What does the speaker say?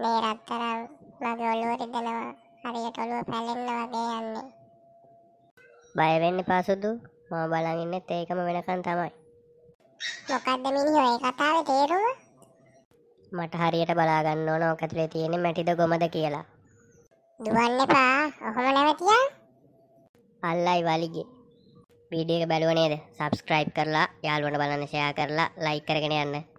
මේ රත්තරන් මගේ ඔළුව රිදෙනවා හරියට ඔළුව පැලෙන්නවා වගේ යන්නේ බය වෙන්න එපා සුදු මම බලන් ඉන්නෙත් ඒකම වෙනකන් තමයි මොකද්ද මිනිහෝ ඒ කතාවේ තේරුම මට හරියට බලා ගන්න ඕන ඕක ඇතුලේ තියෙන මැටිද ගොමද කියලා දුවන්න එපා ඔහොම නැවතියා අල්ලයි වලිගේ වීඩියෝ එක බැලුව නේද සබස්ක්‍රයිබ් කරලා යාළුවන්ට බලන්න ෂෙයා කරලා ලයික් කරගෙන යන්න